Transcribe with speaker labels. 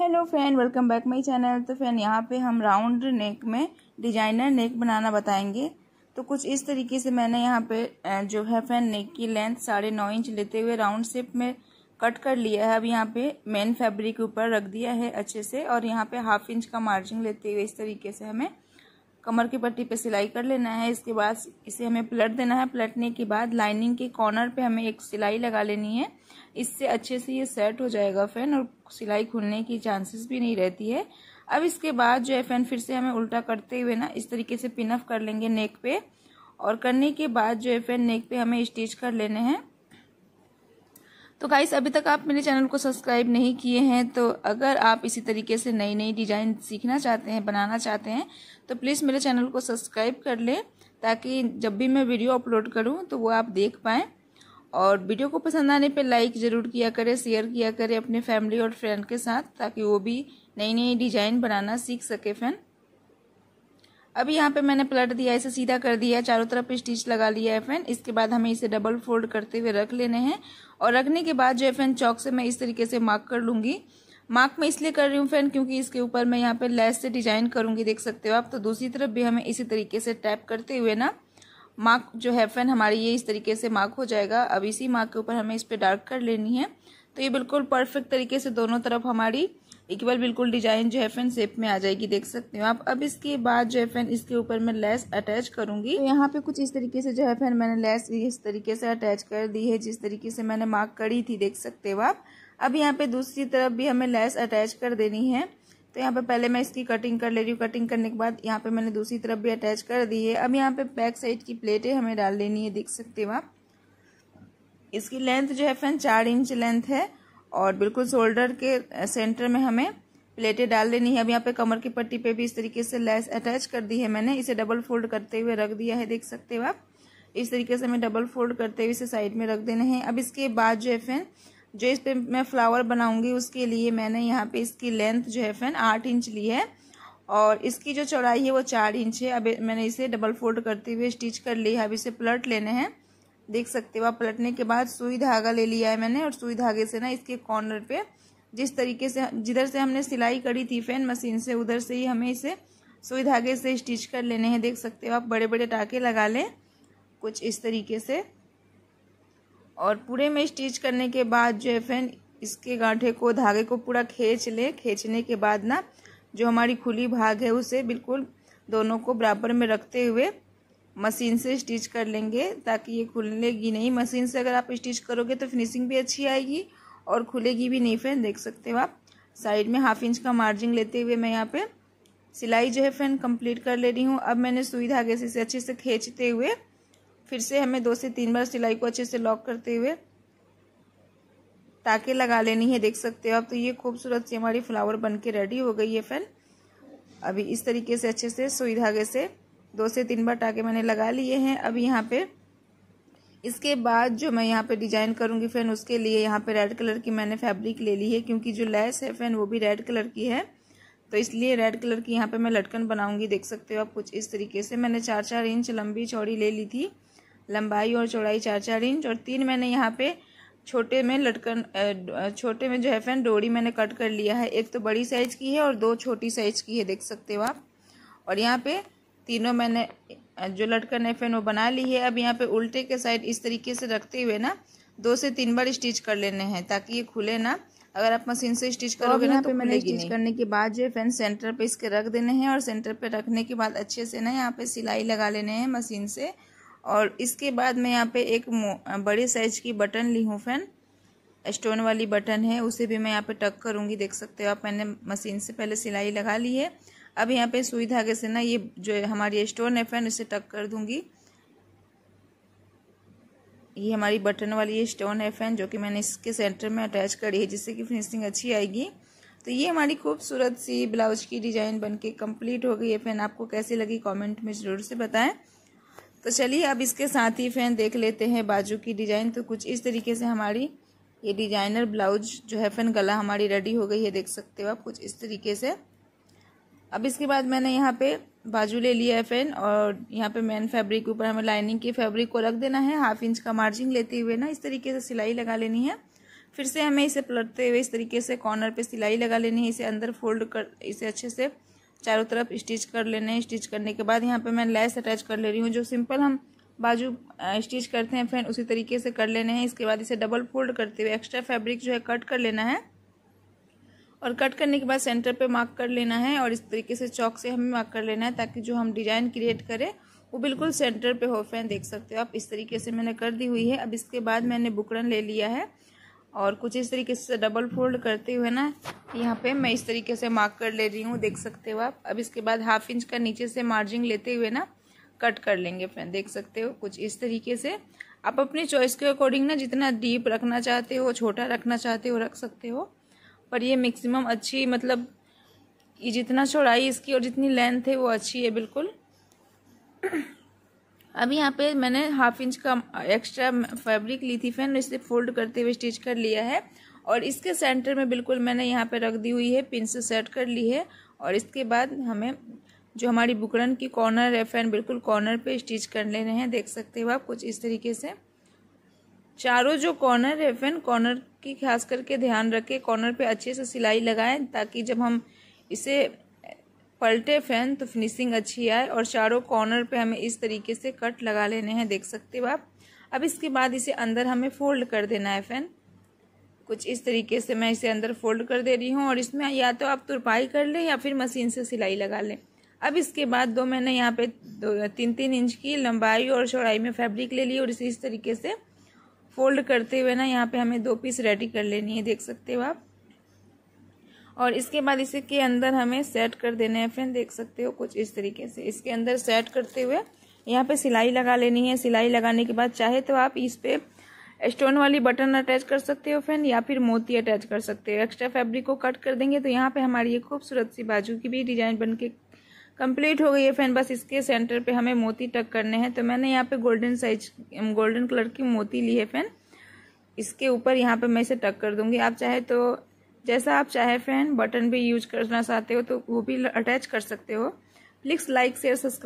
Speaker 1: hello friend welcome back my channel तो friend यहाँ पे हम राउंड नेक में डिजाइनर नेक बनाना बताएंगे तो कुछ इस तरीके से मैंने यहाँ पे जो है फ्रेंड नेक की लेंथ साढ़े नौ इंच लेते हुए राउंड शेप में कट कर लिया है अब यहाँ पे मेन फैब्रिक ऊपर रख दिया है अच्छे से और यहाँ पे हाफ इंच का मार्जिन लेते हुए इस तरीके से हमें कमर की पट्टी पे सिलाई कर लेना है इसके बाद इसे हमें पलट देना है पलटने के बाद लाइनिंग के कॉर्नर पे हमें एक सिलाई लगा लेनी है इससे अच्छे से ये सेट हो जाएगा फैन और सिलाई खुलने की चांसेस भी नहीं रहती है अब इसके बाद जो है फैन फिर से हमें उल्टा करते हुए ना इस तरीके से पिनअप कर लेंगे नेक पे और करने के बाद जो है फैन नेक पे हमें स्टिच कर लेने हैं तो गाइस अभी तक आप मेरे चैनल को सब्सक्राइब नहीं किए हैं तो अगर आप इसी तरीके से नई नई डिजाइन सीखना चाहते हैं बनाना चाहते हैं तो प्लीज़ मेरे चैनल को सब्सक्राइब कर लें ताकि जब भी मैं वीडियो अपलोड करूँ तो वो आप देख पाएँ और वीडियो को पसंद आने पर लाइक ज़रूर किया करें शेयर किया करें अपने फैमिली और फ्रेंड के साथ ताकि वो भी नई नई डिजाइन बनाना सीख सके फैन अब यहाँ पे मैंने पलट दिया इसे सीधा कर दिया चारों तरफ स्टिच लगा लिया है फैन इसके बाद हमें इसे डबल फोल्ड करते हुए रख लेने हैं और रखने के बाद जो है फैन चौक से मैं इस तरीके से मार्क कर लूंगी मार्क मैं इसलिए कर रही हूँ फैन क्योंकि इसके ऊपर मैं यहाँ पे लेस से डिजाइन करूंगी देख सकते हो आप तो दूसरी तरफ भी हमें इसी तरीके से टैप करते हुए ना मार्क जो है फैन हमारी ये इस तरीके से मार्क हो जाएगा अब इसी मार्क के ऊपर हमें इस पर डार्क कर लेनी है तो ये बिल्कुल परफेक्ट तरीके से दोनों तरफ हमारी एक बार बिल्कुल डिजाइन जो है फैन शेप में आ जाएगी देख सकते हो आप अब इसके बाद जो है फैन इसके ऊपर मैं लेस अटैच करूंगी तो यहाँ पे कुछ इस तरीके से जो है फैन मैंने लेस इस तरीके से अटैच कर दी है जिस तरीके से मैंने मार्क करी थी देख सकते हो आप अब यहाँ पे दूसरी तरफ भी हमें लेस अटैच कर देनी है तो यहाँ पे पहले मैं इसकी कटिंग कर ले रही हूँ कटिंग करने के बाद यहाँ पे मैंने दूसरी तरफ भी अटैच कर दी है अब यहाँ पे बैक साइड की प्लेटें हमें डाल लेनी है देख सकते हो आप इसकी लेंथ जो है फैन चार इंच लेंथ है और बिल्कुल शोल्डर के सेंटर में हमें प्लेटें डाल देनी है अब यहाँ पे कमर की पट्टी पे भी इस तरीके से लेस अटैच कर दी है मैंने इसे डबल फोल्ड करते हुए रख दिया है देख सकते हो आप इस तरीके से हमें डबल फोल्ड करते हुए इसे साइड में रख देना है अब इसके बाद जो है फैन जो इस पर मैं फ्लावर बनाऊंगी उसके लिए मैंने यहाँ पे इसकी लेंथ जो है फैन आठ इंच ली है और इसकी जो चौड़ाई है वो चार इंच है अब मैंने इसे डबल फोल्ड करते हुए स्टिच कर लिया अब इसे प्लट लेने हैं देख सकते हो आप पलटने के बाद सुई धागा ले लिया है मैंने और सुई धागे से ना इसके कॉर्नर पे जिस तरीके से जिधर से हमने सिलाई करी थी फैन मशीन से उधर से ही हमें इसे सुई धागे से स्टिच कर लेने हैं देख सकते हो आप बड़े बड़े टाके लगा लें कुछ इस तरीके से और पूरे में स्टिच करने के बाद जो है फैन इसके गांठे को धागे को पूरा खींच ले खींचने के बाद ना जो हमारी खुली भाग है उसे बिल्कुल दोनों को बराबर में रखते हुए मशीन से स्टिच कर लेंगे ताकि ये खुलेगी नहीं मशीन से अगर आप स्टिच करोगे तो फिनिशिंग भी अच्छी आएगी और खुलेगी भी नहीं फ्रेंड देख सकते हो आप साइड में हाफ इंच का मार्जिन लेते हुए मैं यहाँ पे सिलाई जो है फ्रेंड कंप्लीट कर ले रही हूँ अब मैंने सुई धागे से इसे अच्छे से खींचते हुए फिर से हमें दो से तीन बार सिलाई को अच्छे से लॉक करते हुए टाके लगा लेनी है देख सकते हो आप तो ये खूबसूरत सी हमारी फ्लावर बन के रेडी हो गई है फ्रेंड अभी इस तरीके से अच्छे से सुई धागे से दो से तीन बार टाके मैंने लगा लिए हैं अब यहाँ पे इसके बाद जो मैं यहाँ पे डिजाइन करूँगी फैन उसके लिए यहाँ पे रेड कलर की मैंने फैब्रिक ले ली है क्योंकि जो लेस है फैन वो भी रेड कलर की है तो इसलिए रेड कलर की यहाँ पे मैं लटकन बनाऊंगी देख सकते हो आप कुछ इस तरीके से मैंने चार चार इंच लंबी चौड़ी ले ली थी लंबाई और चौड़ाई चार चार इंच और तीन मैंने यहाँ पे छोटे में लटकन छोटे में जो है फैन डोरी मैंने कट कर लिया है एक तो बड़ी साइज की है और दो छोटी साइज की है देख सकते हो आप और यहाँ पे तीनों मैंने जो लटकन है फैन वो बना ली है अब यहाँ पे उल्टे के साइड इस तरीके से रखते हुए ना दो से तीन बार स्टिच कर लेने हैं ताकि ये खुले ना अगर आप मशीन से स्टिच तो करोगे ना तो मैंने स्टिच करने के बाद जो है फैन सेंटर पे इसके रख देने हैं और सेंटर पे रखने के बाद अच्छे से ना यहाँ पे सिलाई लगा लेने हैं मशीन से और इसके बाद मैं यहाँ पे एक बड़े साइज की बटन ली हूँ फैन स्टोन वाली बटन है उसे भी मैं यहाँ पे टक करूँगी देख सकते हो आप मैंने मशीन से पहले सिलाई लगा ली है अब यहाँ पे सुई धागे से ना ये जो हमारी स्टोन है फ्रेंड इसे टक कर दूंगी ये हमारी बटन वाली स्टोन है फ्रेंड जो कि मैंने इसके सेंटर में अटैच करी है जिससे कि फिनिशिंग अच्छी आएगी तो ये हमारी खूबसूरत सी ब्लाउज की डिज़ाइन बनके कंप्लीट हो गई है फैन आपको कैसी लगी कमेंट में ज़रूर से बताएं तो चलिए अब इसके साथ ही फैन देख लेते हैं बाजू की डिज़ाइन तो कुछ इस तरीके से हमारी ये डिजाइनर ब्लाउज जो है फैन गला हमारी रेडी हो गई है देख सकते हो आप कुछ इस तरीके से अब इसके बाद मैंने यहाँ पे बाजू ले लिया है फैन और यहाँ पे मेन फैब्रिक के ऊपर हमें लाइनिंग के फैब्रिक को रख देना है हाफ इंच का मार्जिन लेते हुए ना इस तरीके से सिलाई लगा लेनी है फिर से हमें इसे पलटते हुए इस तरीके से कॉर्नर पे सिलाई लगा लेनी है इसे अंदर फोल्ड कर इसे अच्छे से चारों तरफ स्टिच कर लेने हैं स्टिच करने के बाद यहाँ पे मैं लेस अटैच कर ले रही हूँ जो सिंपल हम बाजू स्टिच करते हैं फैन उसी तरीके से कर लेने हैं इसके बाद इसे डबल फोल्ड करते हुए एक्स्ट्रा फैब्रिक जो है कट कर लेना है और कट करने के बाद सेंटर पे मार्क कर लेना है और इस तरीके से चौक से हमें मार्क कर लेना है ताकि जो हम डिजाइन क्रिएट करें वो बिल्कुल सेंटर पे हो फैन देख सकते हो आप इस तरीके से मैंने कर दी हुई है अब इसके बाद मैंने बुकरन ले लिया है और कुछ इस तरीके से डबल फोल्ड करते हुए ना यहाँ पे मैं इस तरीके से मार्क कर ले रही हूँ देख सकते हो आप अब इसके बाद हाफ इंच का नीचे से मार्जिन लेते हुए ना कट कर लेंगे फैन देख सकते हो कुछ इस तरीके से आप अपनी चॉइस के अकॉर्डिंग ना जितना डीप रखना चाहते हो छोटा रखना चाहते हो रख सकते हो पर ये मैक्सिमम अच्छी मतलब ये जितना चौड़ाई इसकी और जितनी लेंथ है वो अच्छी है बिल्कुल अब यहाँ पे मैंने हाफ इंच का एक्स्ट्रा फैब्रिक ली थी फैन इसे फोल्ड करते हुए स्टिच कर लिया है और इसके सेंटर में बिल्कुल मैंने यहाँ पे रख दी हुई है पिन से सेट कर ली है और इसके बाद हमें जो हमारी बुकरन की कॉर्नर है फैन बिल्कुल कॉर्नर पे स्टिच कर ले रहे हैं देख सकते हो आप कुछ इस तरीके से चारों जो कॉर्नर है फैन कॉर्नर की खास करके ध्यान रखें कॉर्नर पे अच्छे से सिलाई लगाएं ताकि जब हम इसे पलटे फैन तो फिनिशिंग अच्छी आए और चारों कॉर्नर पे हमें इस तरीके से कट लगा लेने हैं देख सकते हो आप अब इसके बाद इसे अंदर हमें फोल्ड कर देना है फैन कुछ इस तरीके से मैं इसे अंदर फोल्ड कर दे रही हूँ और इसमें या तो आप तुरपाई कर लें या फिर मशीन से सिलाई लगा लें अब इसके बाद दो मैंने यहाँ पे दो तीन तीन इंच की लंबाई और चौड़ाई में फैब्रिक ले ली और इसे इस तरीके से फोल्ड करते हुए ना यहाँ पे हमें दो पीस रेडी कर लेनी है देख सकते हो आप और इसके बाद इसी के अंदर हमें सेट कर देना है फ्रेंड देख सकते हो कुछ इस तरीके से इसके अंदर सेट करते हुए यहाँ पे सिलाई लगा लेनी है सिलाई लगाने के बाद चाहे तो आप इस पे स्टोन वाली बटन अटैच कर सकते हो फ्रेंड या फिर मोती अटैच कर सकते हो एक्स्ट्रा फैब्रिक को कट कर देंगे तो यहाँ पे हमारी ये खूबसूरत सी बाजू की भी डिजाइन बन के कंप्लीट हो गई है फ्रेंड बस इसके सेंटर पे हमें मोती टक करने हैं तो मैंने यहाँ पे गोल्डन साइज गोल्डन कलर की मोती ली है फ्रेंड इसके ऊपर यहाँ पे मैं इसे टक कर दूंगी आप चाहे तो जैसा आप चाहे फ्रेंड बटन भी यूज करना चाहते हो तो वो भी अटैच कर सकते हो प्लीज लाइक शेयर सब्सक्राइब